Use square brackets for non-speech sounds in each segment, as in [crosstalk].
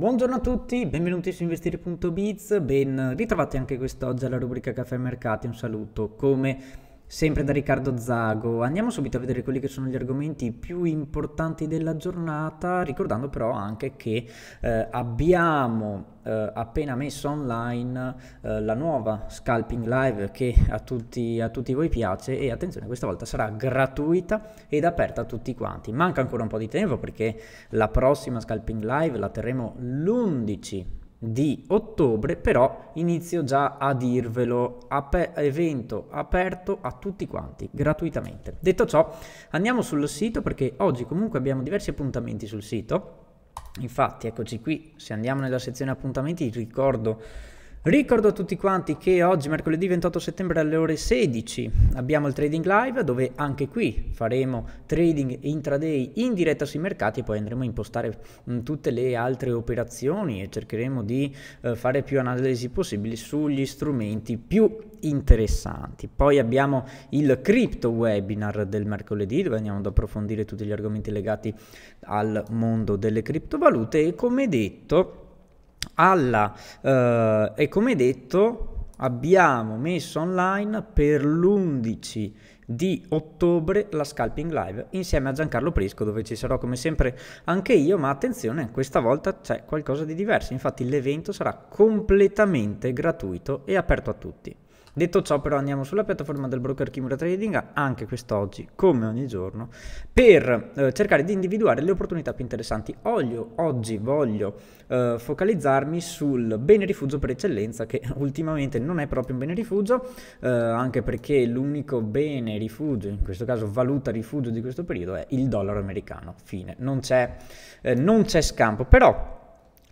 Buongiorno a tutti, benvenuti su investire.biz, ben ritrovati anche quest'oggi alla rubrica Caffè Mercati, un saluto come sempre da Riccardo Zago. Andiamo subito a vedere quelli che sono gli argomenti più importanti della giornata, ricordando però anche che eh, abbiamo eh, appena messo online eh, la nuova Scalping Live che a tutti, a tutti voi piace e attenzione questa volta sarà gratuita ed aperta a tutti quanti. Manca ancora un po' di tempo perché la prossima Scalping Live la terremo l'11 di ottobre, però inizio già a dirvelo, aper evento aperto a tutti quanti, gratuitamente. Detto ciò, andiamo sul sito perché oggi comunque abbiamo diversi appuntamenti sul sito. Infatti, eccoci qui, se andiamo nella sezione appuntamenti, ricordo Ricordo a tutti quanti che oggi, mercoledì 28 settembre alle ore 16, abbiamo il trading live dove anche qui faremo trading intraday in diretta sui mercati e poi andremo a impostare mh, mm, tutte le altre operazioni e cercheremo di eh, fare più analisi possibili sugli strumenti più interessanti. Poi abbiamo il crypto webinar del mercoledì dove andiamo ad approfondire tutti gli argomenti legati al mondo delle criptovalute e come detto alla eh, e come detto abbiamo messo online per l'11 di ottobre la Scalping Live insieme a Giancarlo Prisco dove ci sarò come sempre anche io ma attenzione questa volta c'è qualcosa di diverso infatti l'evento sarà completamente gratuito e aperto a tutti Detto ciò però andiamo sulla piattaforma del broker Kimura Trading anche quest'oggi come ogni giorno per eh, cercare di individuare le opportunità più interessanti. Olio, oggi voglio eh, focalizzarmi sul bene rifugio per eccellenza che [laughs] ultimamente non è proprio un bene rifugio eh, anche perché l'unico bene rifugio, in questo caso valuta rifugio di questo periodo è il dollaro americano. Fine, non c'è, eh, non c'è scampo però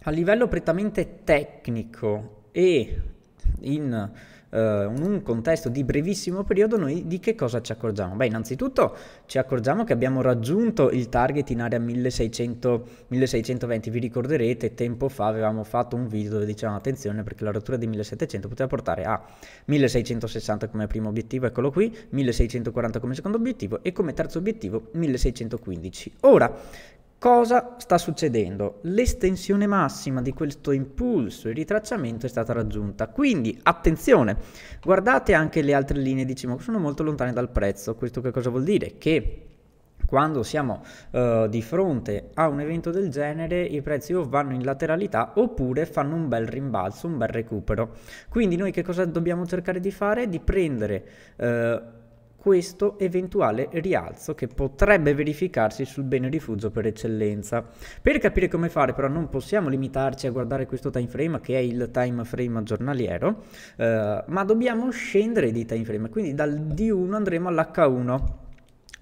a livello prettamente tecnico e in eh, in un contesto di brevissimo periodo, noi di che cosa ci accorgiamo? Beh, innanzitutto ci accorgiamo che abbiamo raggiunto il target in area 1600, 1620. Vi ricorderete, tempo fa avevamo fatto un video dove dicevamo attenzione perché la rottura di 1700 poteva portare a 1660 come primo obiettivo, eccolo qui, 1640 come secondo obiettivo e come terzo obiettivo 1615. Ora, Cosa sta succedendo? L'estensione massima di questo impulso e ritracciamento è stata raggiunta, quindi attenzione, guardate anche le altre linee diciamo, CMOC, sono molto lontane dal prezzo, questo che cosa vuol dire? Che quando siamo uh, di fronte a un evento del genere i prezzi o vanno in lateralità oppure fanno un bel rimbalzo, un bel recupero. Quindi noi che cosa dobbiamo cercare di fare? Di prendere... Uh, questo eventuale rialzo che potrebbe verificarsi sul bene rifugio per eccellenza. Per capire come fare però non possiamo limitarci a guardare questo time frame che è il time frame giornaliero, eh, ma dobbiamo scendere di time frame, quindi dal D1 andremo all'H1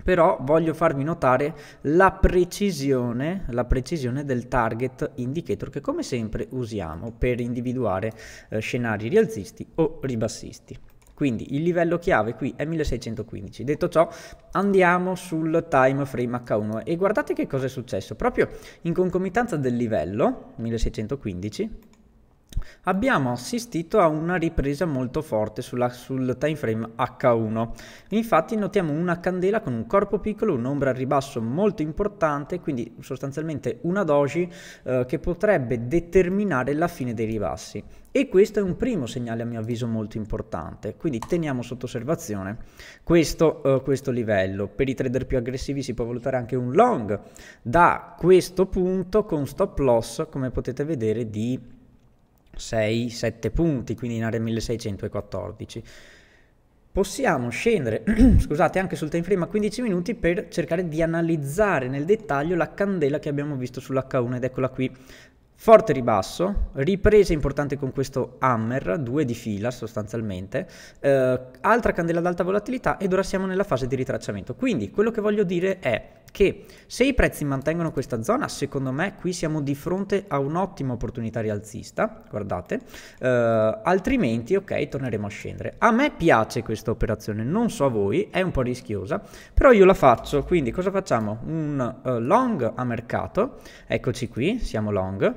però voglio farvi notare la precisione, la precisione, del target indicator che come sempre usiamo per individuare eh, scenari rialzisti o ribassisti. Quindi il livello chiave qui è 1615. Detto ciò, andiamo sul time frame H1 e guardate che cosa è successo. Proprio in concomitanza del livello, 1615, abbiamo assistito a una ripresa molto forte sulla, sul time frame H1. Infatti notiamo una candela con un corpo piccolo, un'ombra al ribasso molto importante, quindi sostanzialmente una doji eh, che potrebbe determinare la fine dei ribassi. E questo è un primo segnale a mio avviso molto importante, quindi teniamo sotto osservazione questo, uh, questo, livello. Per i trader più aggressivi si può valutare anche un long da questo punto con stop loss, come potete vedere, di 6-7 punti, quindi in area 1614. Possiamo scendere, [clears throat] scusate, anche sul time frame a 15 minuti per cercare di analizzare nel dettaglio la candela che abbiamo visto sull'H1 ed eccola qui. Forte ribasso, ripresa importante con questo hammer, due di fila sostanzialmente, eh, altra candela ad alta volatilità ed ora siamo nella fase di ritracciamento. Quindi quello che voglio dire è che se i prezzi mantengono questa zona, secondo me qui siamo di fronte a un'ottima opportunità rialzista, guardate, eh, altrimenti ok torneremo a scendere. A me piace questa operazione, non so a voi, è un po' rischiosa, però io la faccio, quindi cosa facciamo? Un uh, long a mercato, eccoci qui, siamo long,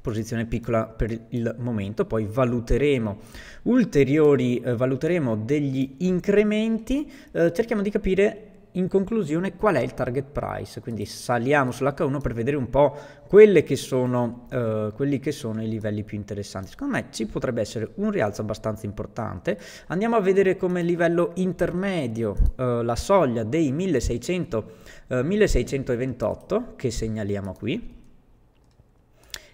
posizione piccola per il momento, poi valuteremo ulteriori, eh, valuteremo degli incrementi, eh, cerchiamo di capire in conclusione qual è il target price, quindi saliamo sull'H1 per vedere un po' che sono, eh, quelli che sono i livelli più interessanti. Secondo me ci potrebbe essere un rialzo abbastanza importante. Andiamo a vedere come livello intermedio eh, la soglia dei 1600, eh, 1628 che segnaliamo qui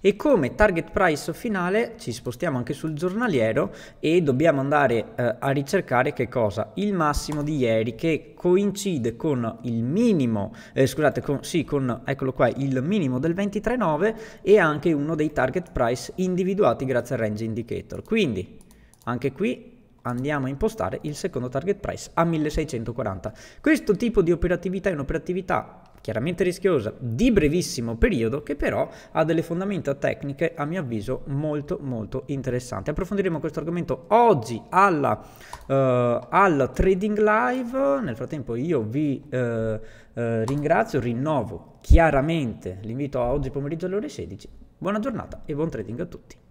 e come target price finale ci spostiamo anche sul giornaliero e dobbiamo andare eh, a ricercare che cosa? Il massimo di ieri che coincide con il minimo, eh, scusate, con, sì, con, eccolo qua, il minimo del 23.9 e anche uno dei target price individuati grazie al range indicator. Quindi anche qui andiamo a impostare il secondo target price a 1640. Questo tipo di operatività è un'operatività chiaramente rischiosa, di brevissimo periodo, che però ha delle fondamenta tecniche a mio avviso molto molto interessanti. Approfondiremo questo argomento oggi alla, uh, al Trading Live, nel frattempo io vi uh, uh, ringrazio, rinnovo chiaramente l'invito a oggi pomeriggio alle ore 16, buona giornata e buon trading a tutti.